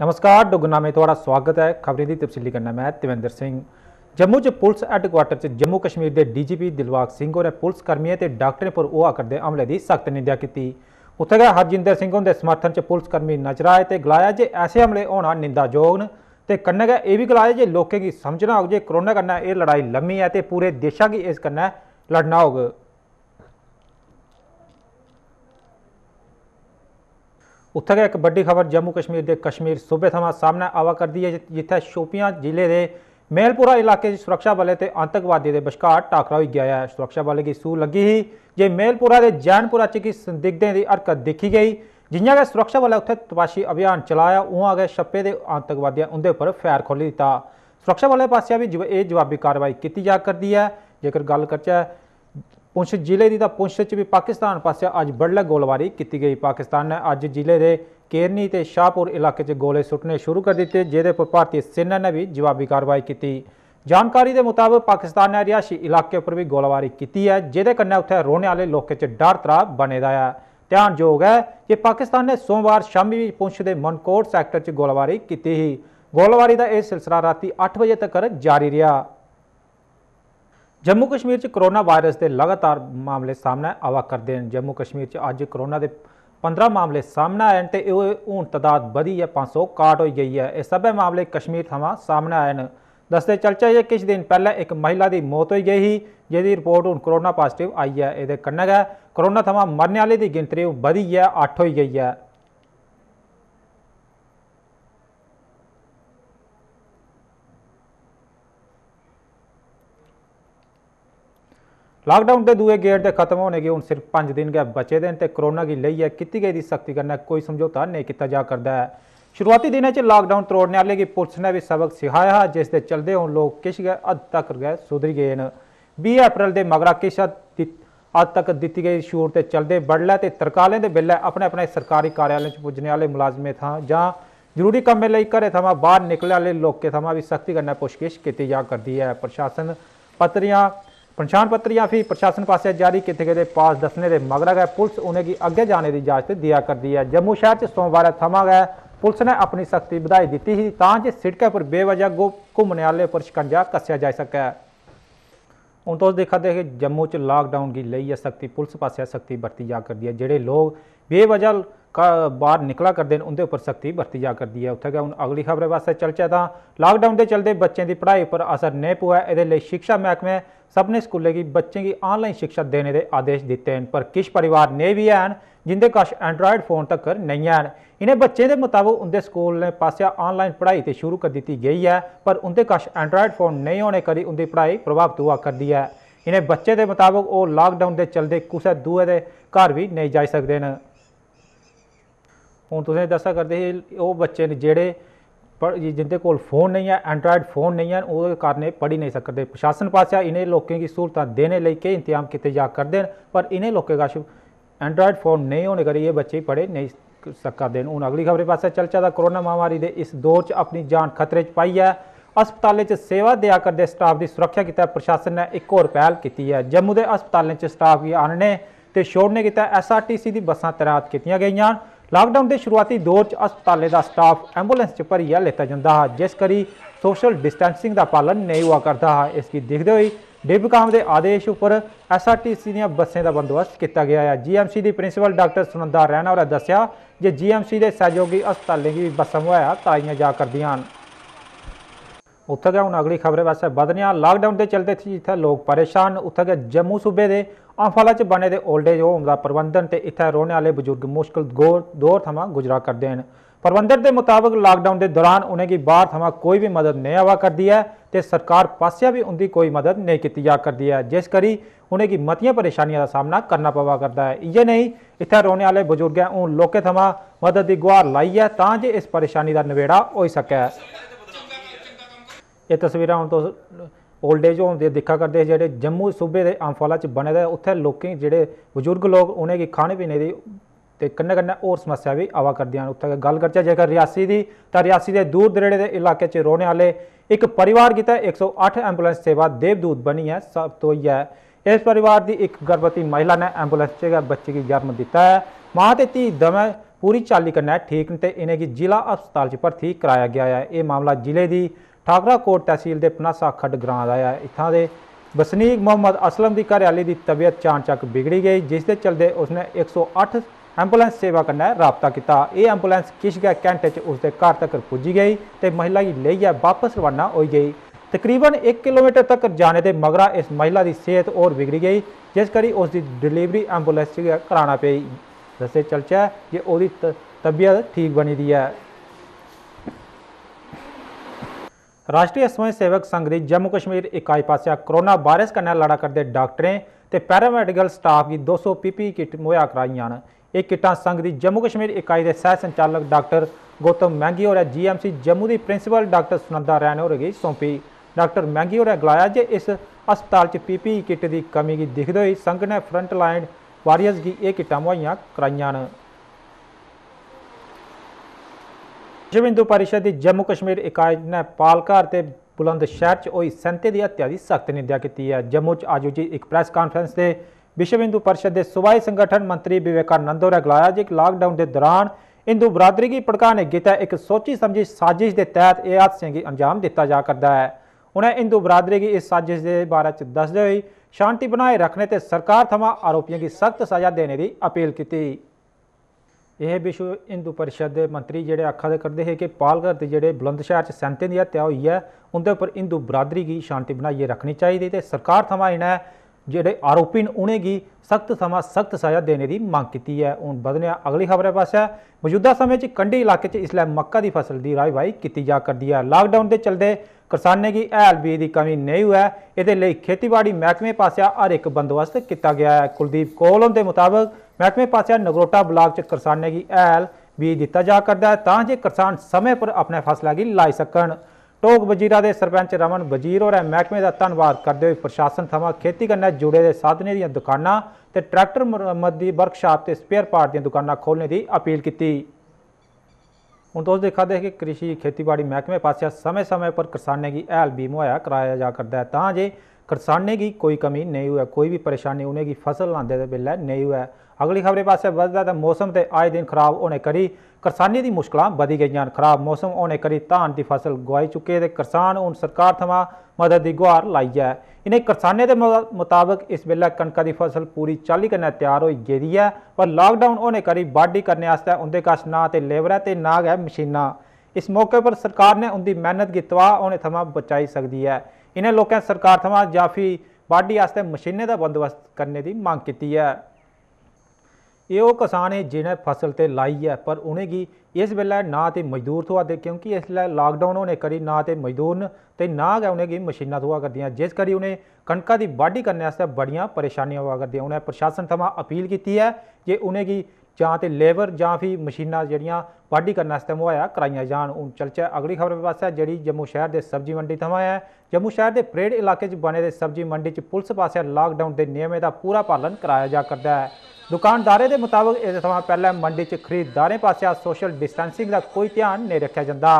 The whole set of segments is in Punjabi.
ਨਮਸਕਾਰ ਡੁਗਨਾ ਮੇ ਤੁਹਾਡਾ ਸਵਾਗਤ ਹੈ ਖਬਰਾਂ ਦੀ ਤਫਸੀਲੀ ਕਰਨਾ ਮੈਂ ਤਵਿੰਦਰ ਸਿੰਘ ਜੰਮੂ 'ਚ ਪੁਲਿਸ ਹੈੱਡਕੁਆਟਰ 'ਚ ਜੰਮੂ ਕਸ਼ਮੀਰ ਦੇ ਡੀਜੀਪੀ ਦਿਲਵਾਗ ਸਿੰਘ ਹੋਰ ਪੁਲਿਸ ਕਰਮੀਆਂ ਤੇ ਡਾਕਟਰਾਂ ਪਰ ਉਹ ਕਰਦੇ ਹਮਲੇ ਦੀ ਸਖਤ ਨਿੰਦਿਆ ਕੀਤੀ ਉੱਥੇ ਗਿਆ ਹਰਜਿੰਦਰ ਸਿੰਘ ਦੇ ਸਮਰਥਨ 'ਚ ਪੁਲਿਸ ਕਰਮੀ ਨਜ਼ਰ ਆਏ ਤੇ ਗਲਾਇਆ ਜੇ ਐਸੇ ਹਮਲੇ ਹੋਣਾ ਨਿੰਦਾਯੋਗ ਨੇ ਤੇ ਕੰਨੇ ਗਿਆ ਇਹ ਵੀ ਗਲਾਇਆ ਜੇ ਲੋਕੇ ਕੀ ਸਮਝਣਾ ਹੋ ਜੇ ਕਰੋਨਾ ਕਰਨਾ ਇਹ ਲੜਾਈ ਲੰਮੀ ਹੈ ਤੇ ਪੂਰੇ ਦੇਸ਼ਾਂ ਕੀ ਇਸ ਕਰਨਾ ਲੜਨਾ ਹੋਗਾ ਉੱਥੇ ਗਿਆ ਇੱਕ ਵੱਡੀ ਖਬਰ ਜੰਮੂ ਕਸ਼ਮੀਰ ਦੇ ਕਸ਼ਮੀਰ ਸੂਬੇ ਥਮਾ ਸਾਹਮਣੇ ਆਵਾ ਕਰਦੀ ਹੈ ਜਿੱਥੇ ਸ਼ੋਪੀਆਂ ਜ਼ਿਲ੍ਹੇ ਦੇ ਮੇਲਪੁਰਾ ਇਲਾਕੇ ਦੀ ਸੁਰੱਖਿਆ ਬਲੇ ਤੇ ਅੰਤਕਵਾਦੀ ਦੇ ਵਿਚਕਾਰ ਟਾਕਰਾ ਹੋਈ ਗਿਆ ਹੈ ਸੁਰੱਖਿਆ ਬਲੇ ਦੀ ਸੂ ਲੱਗੀ ਹੀ ਜੇ ਮੇਲਪੁਰਾ ਦੇ ਜੈਨਪੁਰਾ 'ਚ ਕੀ ਸੰਦਿਗਧਾਂ ਦੀ ਹਰਕਤ ਦੇਖੀ ਗਈ ਜਿੰਨਾਂ ਦਾ ਸੁਰੱਖਿਆ ਬਲੇ ਉੱਥੇ ਤਪਾਸ਼ੀ ਅਭਿਆਨ ਚਲਾਇਆ ਉਹ ਆ ਗਏ ਛੱਪੇ ਦੇ ਅੰਤਕਵਾਦੀਆਂ ਉਹਦੇ ਉੱਪਰ ਫਾਇਰ ਖੋਲੀ ਦਿੱਤਾ ਸੁਰੱਖਿਆ ਬਲੇ ਪਾਸਿਆਂ ਵੀ ਇਹ ਜਵਾਬੀ ਕਾਰਵਾਈ ਕੀਤੀ ਜਾ ਕਰਦੀ ਹੈ ਜੇਕਰ ਗੱਲ ਕਰਚਾ ਪੁੰਛ ਜ਼ਿਲ੍ਹੇ ਦੀ ਤਾਂ ਪੁੰਛ 'ਚ ਵੀ ਪਾਕਿਸਤਾਨ ਪਾਸੇ ਅੱਜ ਬੜਲਾ ਗੋਲਵਾਰੀ ਕੀਤੀ ਗਈ ਪਾਕਿਸਤਾਨ ਨੇ ਅੱਜ ਜ਼ਿਲ੍ਹੇ ਦੇ ਕੇਰਨੀ ਤੇ ਸ਼ਾਹਪੁਰ ਇਲਾਕੇ 'ਚ ਗੋਲੇ ਸੁੱਟਨੇ ਸ਼ੁਰੂ ਕਰ ਦਿੱਤੇ ਜਿਹਦੇ ਪਰ ਭਾਰਤੀ ਸੈਨਾ ਨੇ ਵੀ ਜਵਾਬੀ ਕਾਰਵਾਈ ਕੀਤੀ ਜਾਣਕਾਰੀ ਦੇ ਮੁਤਾਬਕ ਪਾਕਿਸਤਾਨ ਨੇ ਰਿਆਸ਼ੀ ਇਲਾਕੇ ਉੱਪਰ ਵੀ ਗੋਲਾਬਾਰੀ ਕੀਤੀ ਹੈ ਜਿਹਦੇ ਕੰਨੇ ਉੱਥੇ ਰੋਣੇ ਵਾਲੇ ਲੋਕਾਂ 'ਚ ਡਰ ਤਰਾ ਦਾ ਹੈ ਜੋਗ ਹੈ ਕਿ ਪਾਕਿਸਤਾਨ ਨੇ ਸੋਮਵਾਰ ਸ਼ਾਮੀ ਵੀ ਪੁੰਛ ਦੇ ਮਨਕੋਟ ਸੈਕਟਰ 'ਚ ਗੋਲਾਬਾਰੀ ਕੀਤੀ ਸੀ ਗੋਲਾਬਾਰੀ ਦਾ ਇਹ ਸਿਲਸਿਲਾ ਰਾਤੀ 8 ਵਜੇ ਤੱਕ ਜਾਰੀ ਰਿਹਾ ਜੰਮੂ ਕਸ਼ਮੀਰ 'ਚ ਕਰੋਨਾ ਵਾਇਰਸ ਦੇ ਲਗਾਤਾਰ ਮਾਮਲੇ ਸਾਹਮਣੇ ਆਵਾ ਕਰਦੇ ਹਨ ਜੰਮੂ ਕਸ਼ਮੀਰ 'ਚ ਅੱਜ ਕਰੋਨਾ ਦੇ 15 ਮਾਮਲੇ ਸਾਹਮਣੇ ਆਏ ਤੇ ਇਹ ਹੁਣ ਤਦਾਦ ਵਧੀ ਹੈ 561 ਹੋਈ ਗਈ ਹੈ ਇਹ ਸਭੇ ਮਾਮਲੇ ਕਸ਼ਮੀਰ ਥਾਵਾਂ ਸਾਹਮਣੇ ਆਏ ਨੇ ਦੱਸਦੇ ਚਲਚਾ ਇਹ ਕਿਛ ਦਿਨ ਪਹਿਲਾਂ ਇੱਕ ਮਹਿਲਾ ਦੀ ਮੌਤ ਹੋਈ ਗਈ ਸੀ ਜਿਹਦੀ ਰਿਪੋਰਟ ਹੁਣ ਕਰੋਨਾ ਪੋਜ਼ਿਟਿਵ ਆਈ ਹੈ ਇਹਦੇ ਕੰਨਗਾ ਕਰੋਨਾ ਥਾਵਾਂ ਮਰਨ ਵਾਲੇ ਦੀ ਗਿਣਤੀ ਵਧੀ ਹੈ 8 ਹੋਈ ਗਈ ਹੈ ਲਾਕਡਾਊਨ ਦੇ ਦੂਏ ਗੇਟ ਦੇ ਖਤਮ ਹੋਣੇ ਕਿ ਹੁਣ ਸਿਰਫ 5 ਦਿਨ ਗਏ ਬਚੇ ਦੇ ਤੇ ਕਰੋਨਾ ਦੀ ਲਈ ਹੈ ਕਿਤੀ ਗਈ ਦੀ ਸਖਤੀ ਕਰਨਾ ਕੋਈ ਸਮਝੌਤਾ ਨਹੀਂ ਕੀਤਾ ਜਾ ਕਰਦਾ ਹੈ ਸ਼ੁਰੂਆਤੀ ਦਿਨਾਂ 'ਚ ਲਾਕਡਾਊਨ ਤੋੜਨੇ ਵਾਲੇ ਕੀ ਪੁਲਿਸ ਨੇ ਵੀ ਸਬਕ ਸਿਖਾਇਆ ਜਿਸ ਦੇ ਚਲਦੇ ਹੁਣ ਲੋਕ ਕਿਛ ਗਏ ਅੱਧ ਤੱਕ ਗਏ ਸੁਧਰੀ ਗਏ ਨੇ 20 ਅਪ੍ਰੈਲ ਦੇ ਮਗਰਾ ਕਿਛ ਅੱਜ ਤੱਕ ਦਿੱਤੀ ਗਈ ਛੂਟ ਤੇ ਚਲਦੇ ਬੜਲਾ ਤੇ ਤਰਕਾਲੇ ਦੇ ਬਿੱਲੇ ਆਪਣੇ ਆਪਣੇ ਸਰਕਾਰੀ ਕਾਰਿਆਲਿਆਂ 'ਚ ਪੁੱਜਣੇ ਵਾਲੇ ਮੁਲਾਜ਼ਮੇ ਥਾ ਜਾਂ ਜ਼ਰੂਰੀ ਕੰਮ ਲਈ ਘਰੇ ਥਾਂ ਬਾਹਰ ਨਿਕਲੇ ਵਾਲੇ ਲੋਕ ਕੇ ਥਾਂ ਵੀ ਸਖਤੀ ਕਰਨਾ ਪੁਸ਼ਕਿਸ਼ ਕੀਤੀ ਜਾ ਕਰਦੀ ਹੈ ਪ੍ਰਸ਼ਾਸਨ ਪਤਰੀਆਂ ਪਛਾਣ ਪੱਤਰ ਜਾਂ ਫਿਰ ਪ੍ਰਸ਼ਾਸਨ ਪਾਸੇ ਜਾਰੀ ਕੀਤੇ ਗਏ ਪਾਸ ਦੱਸਣੇ ਦੇ ਮਗਰਾ ਗਏ ਪੁਲਿਸ ਉਹਨੇ ਕੀ ਅੱਗੇ ਜਾਣੇ ਦੀ ਇਜਾਜ਼ਤ ਦਿਆ ਕਰਦੀ ਹੈ ਜੰਮੂ ਸ਼ਹਿਰ 'ਚ ਸੋਮਵਾਰ ਥਮਾ ਗਿਆ ਪੁਲਿਸ ਨੇ ਆਪਣੀ ਸਖਤੀ ਵਧਾਈ ਦਿੱਤੀ ਸੀ ਤਾਂ ਜੇ ਸਿਟਕੇ ਪਰ ਬੇਵਜਾ ਘੁੰਮਣ ਵਾਲੇ ਪਰ ਸ਼ਿਕੰਜਾ ਕੱਸਿਆ ਜਾ ਸਕਿਆ ਹੁਣ ਤੋਂ ਦੇਖਾ ਦੇ ਜੰਮੂ 'ਚ ਲਾਕਡਾਊਨ ਦੀ ਲਈ ਇਹ ਸਖਤੀ ਪੁਲਿਸ ਪਾਸੇ ਸਖਤੀ ਵਰਤੀ ਜਾ ਕਰਦੀ ਹੈ ਜਿਹੜੇ ਲੋਕ ਬੇਵਜਾ ਬਾਹਰ ਨਿਕਲਾ ਕਰਦੇ ਨੇ ਉਹਦੇ ਉੱਪਰ ਸਖਤੀ ਵਰਤੀ ਜਾ ਕਰਦੀ ਹੈ ਉੱਥੇ ਕਿ ਹੁਣ ਅਗਲੀ ਖਬਰ ਵਾਸਤੇ ਚਲਚਾ ਤਾਂ ਲਾਕਡਾਊਨ ਦੇ ਚਲਦੇ ਬੱਚਿਆਂ ਦੀ ਪੜ੍ਹਾਈ ਉੱਪਰ ਅਸਰ ਨਹੀਂ ਪੁਆ ਇਹਦੇ ਲਈ शिक्षा महकमे सबने स्कूलें की बच्चे की ऑनलाइन शिक्षा देने के दे आदेश दिते हैं पर किश परिवार ने भी हैं जिंदे कश एंड्रॉयड फोन तक नहीं हैं इन्हें बच्चों के मुताबिक उनके स्कूल ने पासया ऑनलाइन पढ़ाई तो शुरू कर दी गई है पर उनके कश एंड्रॉयड फोन नहीं होने करी उनकी पढ़ाई प्रभावित हुआ करती है इन्हें बच्चे के मुताबिक वो लॉकडाउन के चलते किसी दूए के घर भी नहीं जा सकते हैं ਹੁਣ ਤੁਸੀਂ ਦੱਸਿਆ ਕਰਦੇ ਸੀ ਉਹ ਬੱਚੇ ਨੇ ਜਿਹੜੇ ਜਿੰਦੇ ਕੋਲ ਫੋਨ ਨਹੀਂ ਹੈ ਐਂਡਰੋਇਡ ਫੋਨ ਨਹੀਂ ਹੈ ਉਹ ਕਰਨੇ ਪੜੀ ਨਹੀਂ ਸਕਦੇ ਪ੍ਰਸ਼ਾਸਨ ਪਾਸਿਆ ਇਹਨੇ ਲੋਕਾਂ ਦੀ ਸਹੂਲਤਾਂ ਦੇਣੇ ਲਈ ਕਿ ਇੰਤਜ਼ਾਮ ਕੀਤੇ ਜਾ ਕਰਦੇ ਪਰ ਇਹਨੇ ਲੋਕਾਂ ਕਾਸ਼ ਐਂਡਰੋਇਡ ਫੋਨ ਨਹੀਂ ਹੋਣੇ ਕਰੀਏ ਬੱਚੇ ਪੜੇ ਨਹੀਂ ਸਕਾ ਦੇਣ ਉਹਨ ਅਗਲੀ ਖਬਰੇ ਪਾਸੇ ਚਲ ਚਾ ਦਾ ਕੋਰੋਨਾ ਮਹਾਮਾਰੀ ਦੇ ਇਸ ਦੌਰ 'ਚ ਆਪਣੀ ਜਾਨ ਖਤਰੇ 'ਚ ਪਾਈ ਹੈ ਹਸਪਤਾਲੇ 'ਚ ਸੇਵਾ ਦਿਆ ਕਰਦੇ ਸਟਾਫ ਦੀ ਸੁਰੱਖਿਆ ਕੀਤਾ ਪ੍ਰਸ਼ਾਸਨ ਨੇ ਇੱਕ ਹੋਰ ਪਹਿਲ ਕੀਤੀ ਹੈ ਜੰਮੂ ਦੇ ਹਸਪਤਾਲਾਂ 'ਚ ਸਟਾਫ ਵੀ ਆਣਨੇ ਤੇ ਛੋੜਨੇ ਕੀਤਾ ਐਸਆਰਟੀਸੀ ਦੀ ਬੱਸਾਂ ਤਰਾਤ ਕੀਤੀਆਂ ਗਈਆਂ ਲਾਕਡਾਊਨ ਦੇ ਸ਼ੁਰੂਆਤੀ ਦੌਰ 'ਚ ਹਸਪਤਾਲੇ ਦਾ ਸਟਾਫ ਐਂਬੂਲੈਂਸ 'ਚ ਭਰੀਆ ਲੇਤਾ ਜਾਂਦਾ ਹੈ ਜਿਸ ਕਰੀ ਸੋਸ਼ਲ ਡਿਸਟੈਂਸਿੰਗ ਦਾ ਪਾਲਨ ਨਹੀਂ ਹੁਆ ਕਰਦਾ ਹੈ ਇਸ ਕੀ ਦੇਖਦੇ ਹੋਏ ਡਿਪਕਾਮ ਦੇ ਆਦੇਸ਼ ਉੱਪਰ ਐਸਆਰਟੀਸੀ ਦੀਆਂ ਬੱਸਾਂ ਦਾ ਬੰਦੋਬਸਤ ਕੀਤਾ ਗਿਆ ਹੈ ਜੀਐਮਸੀ ਦੀ ਪ੍ਰਿੰਸੀਪਲ ਡਾਕਟਰ ਸੁਨੰਦਾ ਰੈਣਾ ਨੇ ਦੱਸਿਆ ਜੇ ਜੀਐਮਸੀ ਦੇ ਸਹਿਯੋਗੀ ਹਸਪਤਾਲੇ ਦੀ ਬੱਸਾਂ ਹੋਇਆ ਤਾਈਆਂ ਜਾ ਕਰਦੀਆਂ ਹਨ ਉੱਥੇ ਗਿਆ ਹੁਣ ਅਗਲੀ ਖਬਰੇ ਵਾਸਤੇ ਬਦਨੀਆਂ ਲਾਕਡਾਊਨ ਦੇ ਚਲਦੇ ਸੀ ਇੱਥੇ ਲੋਕ ਪਰੇਸ਼ਾਨ ਉੱਥੇ ਗਿਆ ਜੰਮੂ ਸੂਬੇ ਦੇ ਅੰਫਾਲਾ 'ਚ ਬਣੇ ਦੇ 올ਡ ਏਜ ਹੋਮ ਦਾ ਪ੍ਰਬੰਧਨ ਤੇ ਇੱਥੇ ਰੋਣੇ ਵਾਲੇ ਬਜ਼ੁਰਗ ਮੁਸ਼ਕਲ ਦੌਰ ਥਮਾ ਗੁਜ਼ਰਾ ਕਰਦੇ ਹਨ ਪ੍ਰਬੰਧਨ ਦੇ ਮੁਤਾਬਕ ਲਾਕਡਾਊਨ ਦੇ ਦੌਰਾਨ ਉਹਨੇ ਕੀ ਬਾਹਰ ਥਮਾ ਕੋਈ ਵੀ ਮਦਦ ਨਹੀਂ ਆਵਾ ਕਰਦੀ ਹੈ ਤੇ ਸਰਕਾਰ ਪਾਸਿਆ ਵੀ ਉਹਦੀ ਕੋਈ ਮਦਦ ਨਹੀਂ ਕੀਤੀ ਜਾ ਕਰਦੀ ਹੈ ਜਿਸ ਕਰੀ ਉਹਨੇ ਕੀ ਮਤੀਆਂ ਪਰੇਸ਼ਾਨੀਆਂ ਦਾ ਸਾਹਮਣਾ ਕਰਨਾ ਪਵਾ ਕਰਦਾ ਹੈ ਇਹ ਨਹੀਂ ਇੱਥੇ ਰੋਣੇ ਵਾਲੇ ਬਜ਼ੁਰਗਾਂ ਉਹ ਲੋਕੇ ਥਮਾ ਮਦਦ ਦੀ ਗੁਹਾਰ ਲਾਈ ਹੈ ਤਾਂ ਜੇ ਇਸ ਪਰੇਸ਼ਾਨੀ ਦਾ ਨਿਵੇੜਾ ਹੋ ਸਕੇ ਇਹ ਤਸਵੀਰਾਂ ਹੁਣ ਤੋਂ 올ਡ ਏਜ ਹੋਮ ਦੇ ਦੇਖਾ ਕਰਦੇ ਜਿਹੜੇ ਜੰਮੂ ਸੂਬੇ ਦੇ ਅੰਫਾਲਾ ਚ ਬਣੇ ਦਾ ਉੱਥੇ ਲੋਕੀ ਜਿਹੜੇ ਬਜ਼ੁਰਗ ਲੋਕ ਉਹਨੇ ਕੀ ਖਾਣੇ ਪੀਣੇ ਦੀ ਤੇ ਕੰਨੇ ਕੰਨੇ ਹੋਰ ਸਮੱਸਿਆ ਵੀ ਆਵਾ ਕਰਦੀਆਂ ਉੱਥੇ ਗੱਲ ਕਰਚਾ ਜੇਕਰ ਰਿਆਸੀ ਦੀ ਤਾਂ ਰਿਆਸੀ ਦੇ ਦੂਰ ਦਰੇੜੇ ਦੇ ਇਲਾਕੇ 'ਚ ਰੋਣੇ ਵਾਲੇ ਇੱਕ ਪਰਿਵਾਰ ਕੀਤਾ 108 ਐਂਬੂਲੈਂਸ ਸੇਵਾ ਦੇਵਦੂਤ ਬਣੀ ਹੈ ਸਭ ਤੋਂ ਇਹ ਹੈ ਇਸ ਪਰਿਵਾਰ ਦੀ ਇੱਕ ਗਰਭਵਤੀ ਮਹਿਲਾ ਨੇ ਐਂਬੂਲੈਂਸ 'ਚ ਬੱਚੇ ਕੀ ਜਨਮ ਦਿੱਤਾ ਹੈ ਮਾਂ ਤੇ ਧੀ ਦਮੇ ਪੂਰੀ ਚਾਲੀ ਕੰਨੇ ਠੀਕ ਤੇ ਇਹਨੇ ਕੀ ਜ਼ਿਲ੍ਹਾ ਹਸਪਤਾਲ 'ਚ ਭਰਤੀ ਕਰਾਇਆ ਗਿਆ ਹੈ ਇਹ ਮਾਮਲਾ ਜ਼ਿਲ੍ਹੇ ਦੀ ਠਾਕਰਾ ਕੋਟ ਤਹਿਸੀਲ ਦੇ ਪਨਾਸਾ ਖੱਡ ਗ੍ਰਾਂ ਦਾ ਆ ਇਥਾਂ ਦੇ ਬਸਨੀਕ ਮੁਹੰਮਦ ਅਸਲਮ ਦੀ ਘਰਵਾਲੀ ਦੀ ਤਬੀਅਤ ਚਾਨਚੱਕ ਵਿਗੜੀ ਗਈ ਜਿਸ ਦੇ ਚਲਦੇ ਉਸਨੇ 108 ਐਂਬੂਲੈਂਸ ਸੇਵਾ ਕਰਨਾ ਰਾਬਤਾ ਕੀਤਾ ਇਹ ਐਂਬੂਲੈਂਸ ਕਿਸ਼ਗਾ ਕੈਂਟ 'ਚ ਉਸਦੇ ਘਰ ਤੱਕ ਪੁੱਜੀ ਗਈ ਤੇ ਮਹਿਲਾ ਦੀ ਲਈਆ ਵਾਪਸ ਰਵਾਨਾ ਹੋਈ ਗਈ ਤਕਰੀਬਨ 1 ਕਿਲੋਮੀਟਰ ਤੱਕ ਜਾਣੇ ਦੇ ਮਗਰਾ ਇਸ ਮਹਿਲਾ ਦੀ ਸਿਹਤ ਹੋਰ ਵਿਗੜੀ ਗਈ ਜਿਸ ਕਰੀ ਉਸ ਦੀ ਡਿਲੀਵਰੀ ਐਂਬੂਲੈਂਸ ਕਰਾਣਾ ਪਈ ਦੱਸੇ ਚਲਚਾ ਜੇ ਉਹਦੀ ਤਬੀਅਤ ਠੀਕ ਬਣੀ ਦੀ ਹੈ ਰਾਸ਼ਟਰੀ રાષ્ટ્રીય ਸੰਘ સંઘની ਜੰਮੂ ਕਸ਼ਮੀਰ ਇਕਾਈ ਪਾਸਿਆ ਕਰੋਨਾ ਵਾਇਰਸ કને ਲੜਾ ਕਰਦੇ ਡਾਕਟਰਾਂ ਤੇ ਪੈਰਾਮੈਡੀਕਲ ਸਟਾਫ ਦੀ 200 ਪੀਪੀ ਕਿਟ ਮੁਹੱਈਆ ਕਰਾਈਆਂ ਨੇ ਇਹ ਕਿਟਾਂ ਸੰਘ ਦੀ ਜੰਮੂ ਕਸ਼ਮੀਰ ਇਕਾਈ ਦੇ ਸਹਿ ਸੰਚਾਲਕ ਡਾਕਟਰ ਗੋਤਮ ਮਹਿੰਗੀ ਹੋਰੇ ਜੀਐਮਸੀ ਜੰਮੂ ਦੀ ਪ੍ਰਿੰਸੀਪਲ ਡਾਕਟਰ ਸੁਨੰਦਾ ਰੈਣ ਹੋਰੇ ਗਈ ਸੌਂਪੀ ਡਾਕਟਰ ਮਹਿੰਗੀ ਹੋਰੇ ਗਲਾਇਆ ਜੇ ਇਸ ਹਸਪਤਾਲ 'ਚ ਪੀਪੀ ਕਿਟ ਦੀ ਕਮੀ ਦੀ ਦਿਖਦੇ ਹੋਈ ਸੰਘ ਨੇ ਫਰੰਟ ਲਾਈਨ ਵਾਰੀਅਰਸ ਦੀ ਇਹ ਕਿਟਾਂ ਮੁਹੱਈਆ ਕਰਾਈਆਂ ਨੇ ਸ਼ਿਵਿੰਦੂ ਪਰਿਸ਼ਦ ਦੀ ਜੰਮੂ ਕਸ਼ਮੀਰ ਇਕਾਈ ਨੇ ਪਾਲਕਾਰ ਤੇ ਬੁਲੰਦ ਸ਼ਹਿਰ 'ਚ ਹੋਈ ਸੰਤੇ ਦੀ ਹੱਤਿਆ ਦੀ ਸਖਤ ਨਿੰਦਿਆ ਕੀਤੀ ਹੈ ਜੰਮੂ 'ਚ ਆਯੋਜਿਤ ਇੱਕ ਪ੍ਰੈਸ ਕਾਨਫਰੰਸ ਤੇ ਵਿਸ਼ਵਿੰਦੂ ਪਰਿਸ਼ਦ ਦੇ ਸੁਭਾਈ ਸੰਗਠਨ ਮੰਤਰੀ ਵਿਵੇਕਾਨੰਦ ਹੋਰ ਅਗਲਾਇਆ ਜੇ ਕਿ ਲਾਕਡਾਊਨ ਦੇ ਦੌਰਾਨ ਹਿੰਦੂ ਬਰਾਦਰੀ ਦੀ ਭੜਕਾਣੇ ਕੀਤਾ ਇੱਕ ਸੋਚੀ ਸਮਝੀ ਸਾਜ਼ਿਸ਼ ਦੇ ਤਹਿਤ ਇਹ ਹਾਦਸੇ ਨੂੰ ਅੰਜਾਮ ਦਿੱਤਾ ਜਾ ਕਰਦਾ ਹੈ ਉਹਨੇ ਹਿੰਦੂ ਬਰਾਦਰੀ ਦੀ ਇਸ ਸਾਜ਼ਿਸ਼ ਦੇ ਬਾਰੇ 'ਚ ਦੱਸਦੇ ਹੋਏ ਸ਼ਾਂਤੀ ਬਣਾਏ ਰੱਖਣੇ ਤੇ ਸਰਕਾਰ ਥਮਾ ਆਰੋਪੀਆਂ ਦੀ ਸਖਤ ਸਜ਼ਾ ਦੇਣੇ ਦੀ ਅਪੀਲ ਕੀਤੀ ਇਹ ਵਿਸ਼ਵ ਹਿੰਦੂ ਪਰਿਸ਼ਦ ਦੇ ਮੰਤਰੀ ਜਿਹੜੇ ਆਖਾ ਦੇ ਕਰਦੇ ਹੈ ਕਿ ਪਾਲਗਰ ਦੇ ਜਿਹੜੇ ਸ਼ਹਿਰ ਚ ਸੈਂਤੇ ਦੀ ਹੱਤਿਆ ਹੋਈ ਹੈ ਉਹਦੇ ਉੱਪਰ ਹਿੰਦੂ ਬਰਾਦਰੀ ਦੀ ਸ਼ਾਂਤੀ ਬਣਾਈਏ ਰੱਖਣੀ ਚਾਹੀਦੀ ਤੇ ਸਰਕਾਰ ਥਮਾ ਇਹਨਾਂ ਜਿਹੜੇ ਆਰੋਪੀ ਨੇ ਉਹਨੇ ਕੀ ਸਖਤ ਸਮਾਂ ਸਖਤ ਸਜ਼ਾ ਦੇਣੇ ਦੀ ਮੰਗ ਕੀਤੀ ਹੈ ਹੁਣ ਬਦਨਿਆ ਅਗਲੀ ਖਬਰ ਹੈ ਪਾਸਿਆ ਮੌਜੂਦਾ ਸਮੇਂ 'ਚ ਕੰਢੀ ਇਲਾਕੇ 'ਚ ਇਸ ਲਈ ਮੱਕਾ ਦੀ ਫਸਲ ਦੀ ਰਾਈ ਵਾਈ ਕੀਤੀ ਜਾ ਕਰਦੀ ਹੈ ਲਾਕਡਾਊਨ ਦੇ ਚਲਦੇ ਦੀ ਕੀ ਵੀ ਦੀ ਕਮੀ ਨਹੀਂ ਹੋਇਆ ਇਹਦੇ ਲਈ ਖੇਤੀਬਾੜੀ ਮਹਿਕਮੇ ਪਾਸਿਆ ਹਰ ਇੱਕ ਬੰਦੋਬਸਤ ਕੀਤਾ ਗਿਆ ਹੈ ਕੁਲਦੀਪ ਕੋਲਮ ਦੇ ਮੁਤਾਬਕ ਮਹਿਕਮੇ ਪਾਸਿਆ ਨਗਰੋਟਾ ਬਲਾਕ ਚ ਕਿਸਾਨਾਂ ਕੀ ਐਲ ਵੀ ਦਿੱਤਾ ਜਾ ਕਰਦਾ ਹੈ ਤਾਂ ਜੇ ਕਿਸਾਨ ਸਮੇਂ ਪਰ ਆਪਣੇ ਫਸਲਾਂ ਦੀ ਲਾਈ ਸਕਣ ਟੋਕ ਵਜੀਰਾ ਦੇ ਸਰਪੰਚ ਰਮਨ ਵਜੀਰ ਹੈ ਮਹਿਕਮੇ ਦਾ ਧੰਨਵਾਦ ਕਰਦੇ ਹੋਏ ਪ੍ਰਸ਼ਾਸਨ ਥਮਾ ਖੇਤੀ ਕਰਨ ਨਾਲ ਜੁੜੇ ਦੇ ਸਾਧਨੇ ਦੀਆਂ ਦੁਕਾਨਾਂ ਤੇ ਟਰੈਕਟਰ ਮਰਮਤ ਦੀ ਵਰਕਸ਼ਾਪ ਤੇ ਸਪੇਅਰ ਪਾਰਟ ਦੀਆਂ ਦੁਕਾਨਾਂ ਖੋਲ੍ਹਣ ਦੀ ਅਪੀਲ ਕੀਤੀ ਹੁਣ ਦੋਸਤ ਦੇਖਾ ਦੇ ਕਿ ਕ੍ਰਿਸ਼ੀ ਖੇਤੀਬਾੜੀ ਮਹਿਕਮੇ ਪਾਸਿਆ ਸਮੇਂ-ਸਮੇਂ ਪਰ ਕਿਸਾਨਾਂ ਦੀ ਐਲ ਬੀ ਮੁਹੱਈਆ ਕਰਾਇਆ ਜਾ ਕਰਦਾ ਹੈ ਤਾਂ ਜੇ ਕਿਸਾਨਾਂ ਦੀ ਕੋਈ ਕਮੀ ਨਹੀਂ ਹੋਇਆ ਕੋਈ ਵੀ ਪਰੇਸ਼ਾਨੀ ਉਹਨੇ ਦੀ ਫਸਲ ਲਾਂਦੇ ਦੇ ਬਿੱਲੇ ਨਹੀਂ ਹੋਇਆ ਅਗਲੀ ਖਬਰੇ ਪਾਸੇ ਵਧਦਾ ਤਾਂ ਮੌਸਮ ਤੇ ਆਏ ਦਿਨ ਖਰਾਬ ਹੋਣੇ ਕਰੀ ਕਿਸਾਨੀ ਦੀ ਮੁਸ਼ਕਲਾਂ ਵਧੀ ਗਈਆਂ ਖਰਾਬ ਮੌਸਮ ਹੋਣੇ ਕਰੀ ਧਾਨ ਦੀ ਫਸਲ ਗਵਾਈ ਚੁੱਕੇ ਤੇ ਕਿਸਾਨ ਹੁਣ ਸਰਕਾਰ ਥਮਾ ਮਦਦ ਦੀ ਗੁਹਾਰ ਲਾਈ ਹੈ ਇਨੇ ਕਿਸਾਨੇ ਦੇ ਮੁਤਾਬਕ ਇਸ ਵੇਲੇ ਕਣਕ ਦੀ ਫਸਲ ਪੂਰੀ ਚਾਲੀ ਕਰਨਾ ਤਿਆਰ ਹੋਈ ਗਈ ਹੈ ਪਰ ਲਾਕਡਾਊਨ ਹੋਣੇ ਕਰੀ ਬਾਡੀ ਕਰਨੇ ਵਾਸਤੇ ਉਹਦੇ ਕਾਸ਼ ਨਾ ਤੇ ਲੇਬਰ ਹੈ ਤੇ ਨਾ ਹੈ ਮਸ਼ੀਨਾਂ ਇਸ ਮੌਕੇ ਪਰ ਸਰਕਾਰ ਨੇ ਉਹਦੀ ਮਿਹਨਤ ਦੀ ਤਵਾ ਉਹਨੇ ਥਮਾ ਬਚਾਈ ਸਕਦੀ ਹੈ ਇਨੇ ਲੋਕਾਂ ਸਰਕਾਰ ਥਮਾ ਜਾਫੀ ਬਾਡੀ ਵਾਸਤੇ ਮਸ਼ੀਨੇ ਦਾ ਬੰਦੋਬਸਤ ਕਰਨੇ ਦੀ ਮੰਗ ਕੀਤੀ ਹੈ ਇਹ ਉਹ ਕਿਸਾਨ ਹੈ ਜਿਹਨੇ ਫਸਲ ਤੇ ਲਾਈ ਹੈ ਪਰ ਉਹਨੇ ਕੀ ਇਸ ਵੇਲੇ ਨਾ ਤੇ ਮਜ਼ਦੂਰ ਥੋਆ ਦੇ ਕਿਉਂਕਿ ਇਸ ਲਈ ਲਾਕਡਾਊਨ ਉਹਨੇ ਕਰੀ ਨਾ ਤੇ ਮਜ਼ਦੂਰ ਤੇ ਨਾ ਗਏ ਉਹਨੇ ਕੀ ਮਸ਼ੀਨਾਂ ਥੋਆ ਕਰਦੀਆਂ ਜਿਸ ਕਰੀ ਉਹਨੇ ਕਣਕਾਂ ਦੀ ਵਾਢੀ ਕਰਨ ਵਾਸਤੇ ਬੜੀਆਂ ਪਰੇਸ਼ਾਨੀਆਂ ਹੋਆ ਕਰਦੀਆਂ ਉਹਨੇ ਪ੍ਰਸ਼ਾਸਨ ਥਮਾ ਅਪੀਲ ਕੀਤੀ ਹੈ ਕਿ ਉਹਨੇ ਕੀ ਜਾਂ ਤੇ ਲੇਬਰ ਜਾਂ ਫਿਰ ਮਸ਼ੀਨਾਂ ਜਿਹੜੀਆਂ ਵਾਢੀ ਕਰਨ ਵਾਸਤੇ ਮੁਹਾਇਆ ਕਰਾਈਆਂ ਜਾਣ ਉਹ ਚਲਚਾ ਅਗਲੀ ਖਬਰ ਵਾਸਤੇ ਜਿਹੜੀ ਜੰਮੂ ਸ਼ਹਿਰ ਦੇ ਸਬਜ਼ੀ ਮੰਡੀ ਥਮਾ ਹੈ ਜੰਮੂ ਸ਼ਹਿਰ ਦੇ ਪ੍ਰੇਡ ਇਲਾਕੇ 'ਚ ਬਣੇ ਦੇ ਸਬਜ਼ੀ ਮੰਡੀ 'ਚ ਪੁਲਿਸ ਪਾਸੇ ਲਾਕਡਾਊਨ ਦੇ ਨਿਯਮਾਂ ਦਾ ਪੂਰਾ ਪਾਲਣ ਕਰਾਇਆ ਜਾ ਕਰਦਾ ਹੈ ਦੁਕਾਨਦਾਰੇ ਦੇ ਮੁਤਾਬਕ ਇਸ ਸਮਾਂ ਪਹਿਲਾਂ ਮੰਡੀ 'ਚ ਖਰੀਦਦਾਰੇ ਪਾਸੇ ਸੋਸ਼ਲ ਡਿਸਟੈਂਸਿੰਗ ਦਾ ਕੋਈ ਧਿਆਨ ਨਹੀਂ ਰੱਖਿਆ ਜਾਂਦਾ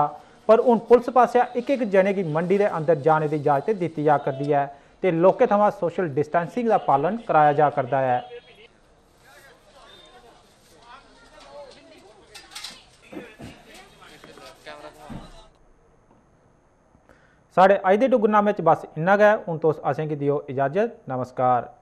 ਪਰ ਹੁਣ ਪੁਲਿਸ ਪਾਸੇ ਇੱਕ ਇੱਕ ਜਣੇ ਦੀ ਮੰਡੀ ਦੇ ਅੰਦਰ ਜਾਣੇ ਦੀ ਇਜਾਜ਼ਤ ਦਿੱਤੀ ਜਾ ਕਰਦੀ ਹੈ ਤੇ ਲੋਕੇ ਤੋਂ ਸੋਸ਼ਲ ਡਿਸਟੈਂਸਿੰਗ ਦਾ ਪਾਲਣ ਕਰਾਇਆ ਜਾ ਕਰਦਾ ਹੈ ਸਾਡੇ ਅੱਜ ਦੇ ਟੁਗਰਨਾਮੇ ਚ ਬਸ ਇੰਨਾ ਗਿਆ ਹੁਣ ਤੋਂ ਅਸੀਂ ਕੀ ਦਿਓ ਇਜਾਜ਼ਤ ਨਮਸਕਾਰ